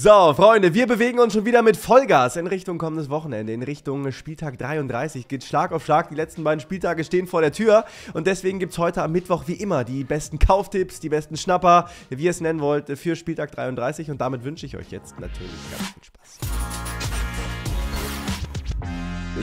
So, Freunde, wir bewegen uns schon wieder mit Vollgas in Richtung kommendes Wochenende, in Richtung Spieltag 33. Geht Schlag auf Schlag, die letzten beiden Spieltage stehen vor der Tür. Und deswegen gibt es heute am Mittwoch wie immer die besten Kauftipps, die besten Schnapper, wie ihr es nennen wollt, für Spieltag 33. Und damit wünsche ich euch jetzt natürlich ganz viel Spaß.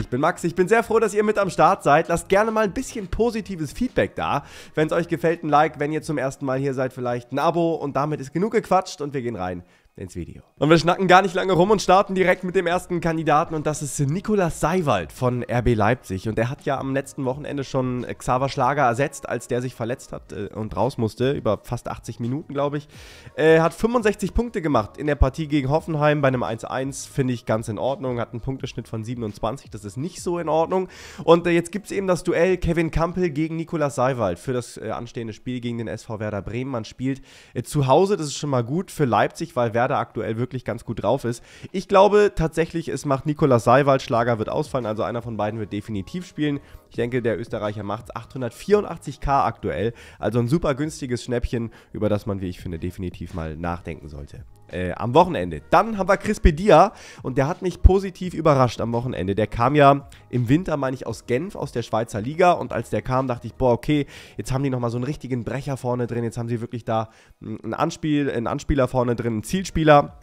Ich bin Max, ich bin sehr froh, dass ihr mit am Start seid. Lasst gerne mal ein bisschen positives Feedback da. Wenn es euch gefällt, ein Like. Wenn ihr zum ersten Mal hier seid, vielleicht ein Abo. Und damit ist genug gequatscht und wir gehen rein ins Video. Und wir schnacken gar nicht lange rum und starten direkt mit dem ersten Kandidaten und das ist Nikolas Seiwald von RB Leipzig. Und er hat ja am letzten Wochenende schon äh, Xaver Schlager ersetzt, als der sich verletzt hat äh, und raus musste, über fast 80 Minuten, glaube ich. Er hat 65 Punkte gemacht in der Partie gegen Hoffenheim bei einem 1-1, finde ich ganz in Ordnung. Hat einen Punkteschnitt von 27, das ist nicht so in Ordnung. Und äh, jetzt gibt es eben das Duell Kevin Kampel gegen Nikolas Seiwald für das anstehende Spiel gegen den SV Werder Bremen. Man spielt zu Hause, das ist schon mal gut für Leipzig, weil Werder Werder aktuell wirklich ganz gut drauf ist. Ich glaube tatsächlich, es macht Nikolaus Seiwald, Schlager wird ausfallen, also einer von beiden wird definitiv spielen. Ich denke, der Österreicher macht 884k aktuell, also ein super günstiges Schnäppchen, über das man, wie ich finde, definitiv mal nachdenken sollte. Äh, am Wochenende. Dann haben wir Chris Bedia und der hat mich positiv überrascht am Wochenende. Der kam ja im Winter, meine ich, aus Genf, aus der Schweizer Liga und als der kam, dachte ich, boah, okay, jetzt haben die nochmal so einen richtigen Brecher vorne drin, jetzt haben sie wirklich da einen, Anspiel, einen Anspieler vorne drin, einen Zielspieler.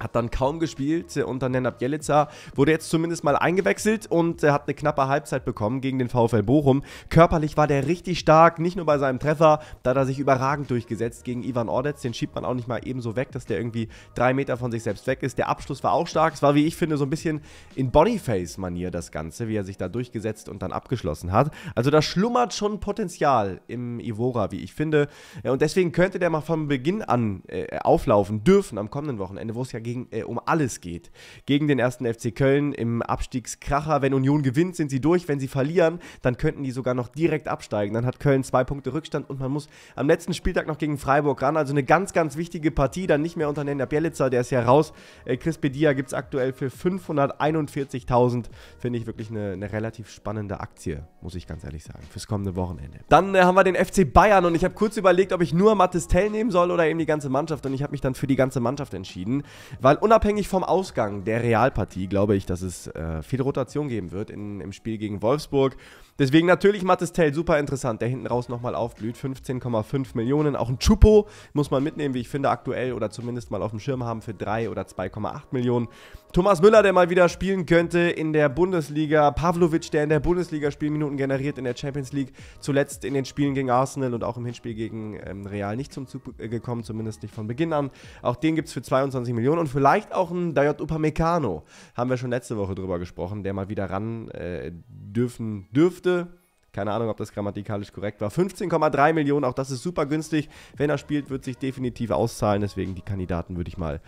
Hat dann kaum gespielt äh, unter Nenab Nenad Jelica wurde jetzt zumindest mal eingewechselt und äh, hat eine knappe Halbzeit bekommen gegen den VfL Bochum. Körperlich war der richtig stark, nicht nur bei seinem Treffer, da hat er sich überragend durchgesetzt gegen Ivan Ordetz. Den schiebt man auch nicht mal ebenso weg, dass der irgendwie drei Meter von sich selbst weg ist. Der Abschluss war auch stark. Es war, wie ich finde, so ein bisschen in Boniface-Manier das Ganze, wie er sich da durchgesetzt und dann abgeschlossen hat. Also da schlummert schon Potenzial im Ivora, wie ich finde. Äh, und deswegen könnte der mal von Beginn an äh, auflaufen dürfen am kommenden Wochenende, wo es ja gegen, äh, um alles geht. Gegen den ersten FC Köln im Abstiegskracher. Wenn Union gewinnt, sind sie durch. Wenn sie verlieren, dann könnten die sogar noch direkt absteigen. Dann hat Köln zwei Punkte Rückstand und man muss am letzten Spieltag noch gegen Freiburg ran. Also eine ganz, ganz wichtige Partie. Dann nicht mehr unter Nenner Bielitzer, der ist ja raus. Äh, Chris Bedia gibt es aktuell für 541.000. Finde ich wirklich eine, eine relativ spannende Aktie, muss ich ganz ehrlich sagen, fürs kommende Wochenende. Dann äh, haben wir den FC Bayern und ich habe kurz überlegt, ob ich nur Mattes Tell nehmen soll oder eben die ganze Mannschaft und ich habe mich dann für die ganze Mannschaft entschieden. Weil unabhängig vom Ausgang der Realpartie glaube ich, dass es äh, viel Rotation geben wird in, im Spiel gegen Wolfsburg. Deswegen natürlich Mattes Tell, super interessant, der hinten raus nochmal aufblüht. 15,5 Millionen. Auch ein Chupo muss man mitnehmen, wie ich finde, aktuell oder zumindest mal auf dem Schirm haben für 3 oder 2,8 Millionen. Thomas Müller, der mal wieder spielen könnte in der Bundesliga. Pavlovic, der in der Bundesliga Spielminuten generiert, in der Champions League. Zuletzt in den Spielen gegen Arsenal und auch im Hinspiel gegen ähm, Real nicht zum Zug äh, gekommen, zumindest nicht von Beginn an. Auch den gibt es für 22 Millionen und vielleicht auch ein Dayot Upamecano. Haben wir schon letzte Woche drüber gesprochen, der mal wieder ran äh, dürfen dürfte. Punkte. Keine Ahnung, ob das grammatikalisch korrekt war. 15,3 Millionen, auch das ist super günstig. Wenn er spielt, wird sich definitiv auszahlen. Deswegen die Kandidaten würde ich mal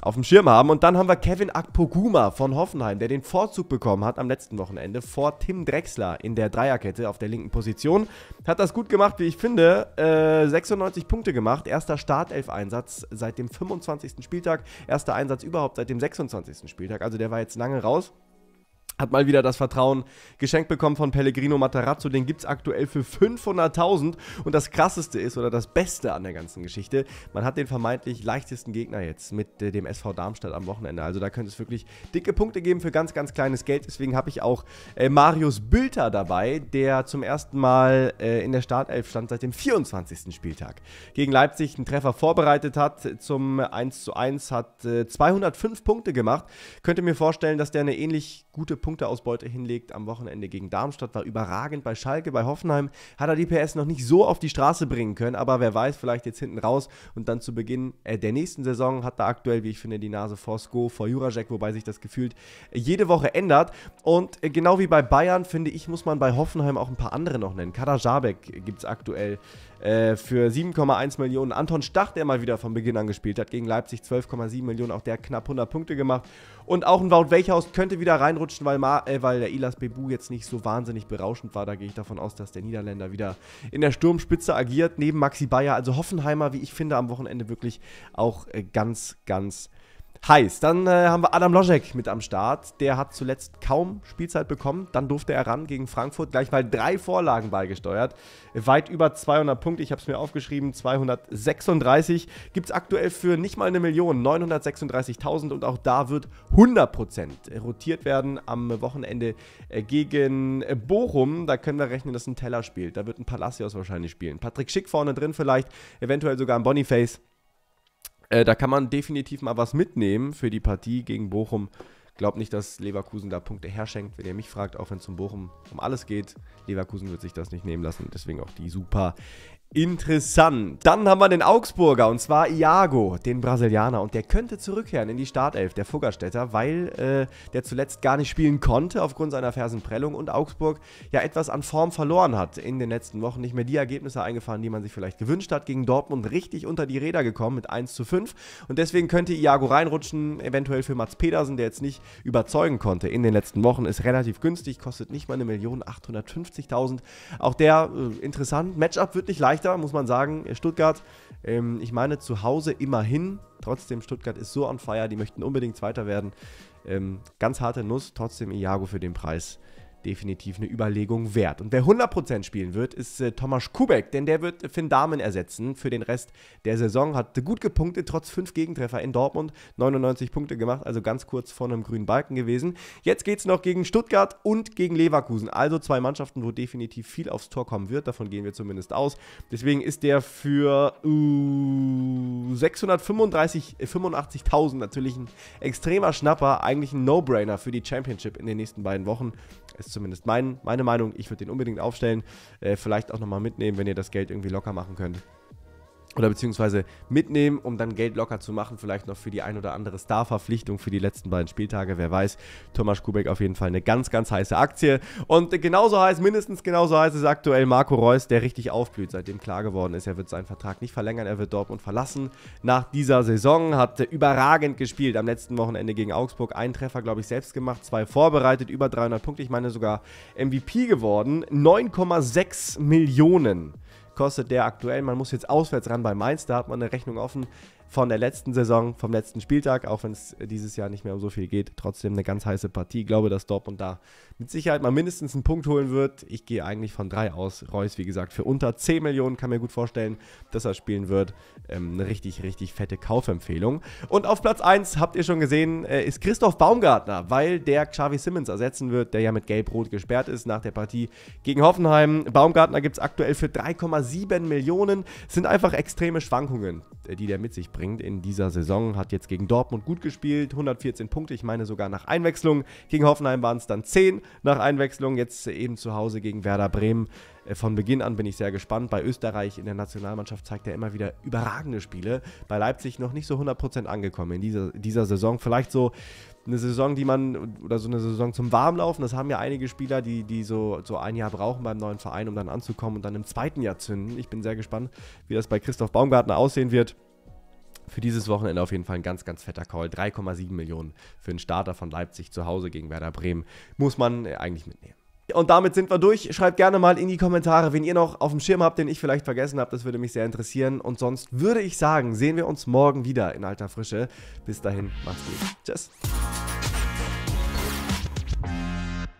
auf dem Schirm haben. Und dann haben wir Kevin Akpoguma von Hoffenheim, der den Vorzug bekommen hat am letzten Wochenende vor Tim Drexler in der Dreierkette auf der linken Position. Hat das gut gemacht, wie ich finde. Äh, 96 Punkte gemacht. Erster Startelf-Einsatz seit dem 25. Spieltag. Erster Einsatz überhaupt seit dem 26. Spieltag. Also der war jetzt lange raus hat mal wieder das Vertrauen geschenkt bekommen von Pellegrino Matarazzo. Den gibt es aktuell für 500.000. Und das Krasseste ist oder das Beste an der ganzen Geschichte, man hat den vermeintlich leichtesten Gegner jetzt mit äh, dem SV Darmstadt am Wochenende. Also da könnte es wirklich dicke Punkte geben für ganz, ganz kleines Geld. Deswegen habe ich auch äh, Marius Bülter dabei, der zum ersten Mal äh, in der Startelf stand seit dem 24. Spieltag. Gegen Leipzig einen Treffer vorbereitet hat zum 1:1 hat 205 äh, Punkte gemacht. Könnte mir vorstellen, dass der eine ähnlich gute Punkte Punkteausbeute hinlegt am Wochenende gegen Darmstadt, war überragend bei Schalke, bei Hoffenheim, hat er die PS noch nicht so auf die Straße bringen können, aber wer weiß, vielleicht jetzt hinten raus und dann zu Beginn äh, der nächsten Saison hat er aktuell, wie ich finde, die Nase vor Sko, vor Jurajek, wobei sich das gefühlt äh, jede Woche ändert und äh, genau wie bei Bayern, finde ich, muss man bei Hoffenheim auch ein paar andere noch nennen. Kader Jabek gibt es aktuell für 7,1 Millionen. Anton Stach, der mal wieder von Beginn an gespielt hat, gegen Leipzig 12,7 Millionen, auch der knapp 100 Punkte gemacht. Und auch ein Wout Welchhaus könnte wieder reinrutschen, weil weil, äh, weil der Ilas Bebu jetzt nicht so wahnsinnig berauschend war, da gehe ich davon aus, dass der Niederländer wieder in der Sturmspitze agiert, neben Maxi Bayer. Also Hoffenheimer, wie ich finde, am Wochenende wirklich auch äh, ganz, ganz heiß. Dann äh, haben wir Adam Lożek mit am Start. Der hat zuletzt kaum Spielzeit bekommen. Dann durfte er ran gegen Frankfurt. Gleich mal drei Vorlagen beigesteuert. Weit über 200 Punkte. Ich habe es mir aufgeschrieben. 236 gibt es aktuell für nicht mal eine Million. 936.000. Und auch da wird 100% rotiert werden am Wochenende äh, gegen äh, Bochum. Da können wir rechnen, dass ein Teller spielt. Da wird ein Palacios wahrscheinlich spielen. Patrick Schick vorne drin vielleicht. Eventuell sogar ein Boniface. Äh, da kann man definitiv mal was mitnehmen für die Partie gegen Bochum. Glaubt nicht, dass Leverkusen da Punkte herschenkt, wenn ihr mich fragt, auch wenn es um Bochum um alles geht. Leverkusen wird sich das nicht nehmen lassen. Deswegen auch die super Interessant. Dann haben wir den Augsburger und zwar Iago, den Brasilianer. Und der könnte zurückkehren in die Startelf, der Fuggerstädter, weil äh, der zuletzt gar nicht spielen konnte aufgrund seiner Fersenprellung und Augsburg ja etwas an Form verloren hat in den letzten Wochen. Nicht mehr die Ergebnisse eingefahren, die man sich vielleicht gewünscht hat. Gegen Dortmund richtig unter die Räder gekommen mit 1 zu 5. Und deswegen könnte Iago reinrutschen, eventuell für Mats Pedersen, der jetzt nicht überzeugen konnte in den letzten Wochen. Ist relativ günstig, kostet nicht mal eine Million 850.000. Auch der äh, interessant. Matchup wird nicht leicht leichter, muss man sagen. Stuttgart, ähm, ich meine zu Hause immerhin. Trotzdem, Stuttgart ist so on fire, die möchten unbedingt Zweiter werden. Ähm, ganz harte Nuss, trotzdem Iago für den Preis definitiv eine Überlegung wert. Und wer 100% spielen wird, ist äh, Tomasz Kubek, denn der wird Finn Dahmen ersetzen für den Rest der Saison. Hat gut gepunktet, trotz fünf Gegentreffer in Dortmund. 99 Punkte gemacht, also ganz kurz vor einem grünen Balken gewesen. Jetzt geht es noch gegen Stuttgart und gegen Leverkusen. Also zwei Mannschaften, wo definitiv viel aufs Tor kommen wird. Davon gehen wir zumindest aus. Deswegen ist der für uh, 635, 85.000 äh, natürlich ein extremer Schnapper. Eigentlich ein No-Brainer für die Championship in den nächsten beiden Wochen. Ist zumindest mein, meine Meinung. Ich würde den unbedingt aufstellen. Äh, vielleicht auch nochmal mitnehmen, wenn ihr das Geld irgendwie locker machen könnt oder beziehungsweise mitnehmen, um dann Geld locker zu machen, vielleicht noch für die ein oder andere Star-Verpflichtung für die letzten beiden Spieltage, wer weiß. Thomas Kubek auf jeden Fall eine ganz, ganz heiße Aktie und genauso heiß, mindestens genauso heiß ist aktuell Marco Reus, der richtig aufblüht, seitdem klar geworden ist, er wird seinen Vertrag nicht verlängern, er wird Dortmund verlassen. Nach dieser Saison hat er überragend gespielt, am letzten Wochenende gegen Augsburg, einen Treffer, glaube ich, selbst gemacht, zwei vorbereitet, über 300 Punkte, ich meine sogar MVP geworden, 9,6 Millionen kostet der aktuell. Man muss jetzt auswärts ran bei Mainz, da hat man eine Rechnung offen von der letzten Saison, vom letzten Spieltag, auch wenn es dieses Jahr nicht mehr um so viel geht. Trotzdem eine ganz heiße Partie. Ich glaube, dass Dortmund da mit Sicherheit mal mindestens einen Punkt holen wird. Ich gehe eigentlich von drei aus. Reus, wie gesagt, für unter 10 Millionen kann mir gut vorstellen, dass er spielen wird. Ähm, eine richtig, richtig fette Kaufempfehlung. Und auf Platz 1, habt ihr schon gesehen, äh, ist Christoph Baumgartner, weil der Xavi Simmons ersetzen wird, der ja mit Gelb-Rot gesperrt ist nach der Partie gegen Hoffenheim. Baumgartner gibt es aktuell für 3,7 Millionen. Das sind einfach extreme Schwankungen. Äh, die der mit sich bringt in dieser Saison. Hat jetzt gegen Dortmund gut gespielt, 114 Punkte, ich meine sogar nach Einwechslung. Gegen Hoffenheim waren es dann 10 nach Einwechslung, jetzt äh, eben zu Hause gegen Werder Bremen. Äh, von Beginn an bin ich sehr gespannt. Bei Österreich in der Nationalmannschaft zeigt er immer wieder überragende Spiele. Bei Leipzig noch nicht so 100% angekommen in dieser, dieser Saison. Vielleicht so eine Saison, die man, oder so eine Saison zum Warmlaufen, das haben ja einige Spieler, die, die so, so ein Jahr brauchen beim neuen Verein, um dann anzukommen und dann im zweiten Jahr zünden. Ich bin sehr gespannt, wie das bei Christoph Baumgartner aussehen wird. Für dieses Wochenende auf jeden Fall ein ganz, ganz fetter Call. 3,7 Millionen für einen Starter von Leipzig zu Hause gegen Werder Bremen muss man eigentlich mitnehmen. Und damit sind wir durch. Schreibt gerne mal in die Kommentare, wen ihr noch auf dem Schirm habt, den ich vielleicht vergessen habe. Das würde mich sehr interessieren. Und sonst würde ich sagen, sehen wir uns morgen wieder in alter Frische. Bis dahin, macht's gut. Tschüss.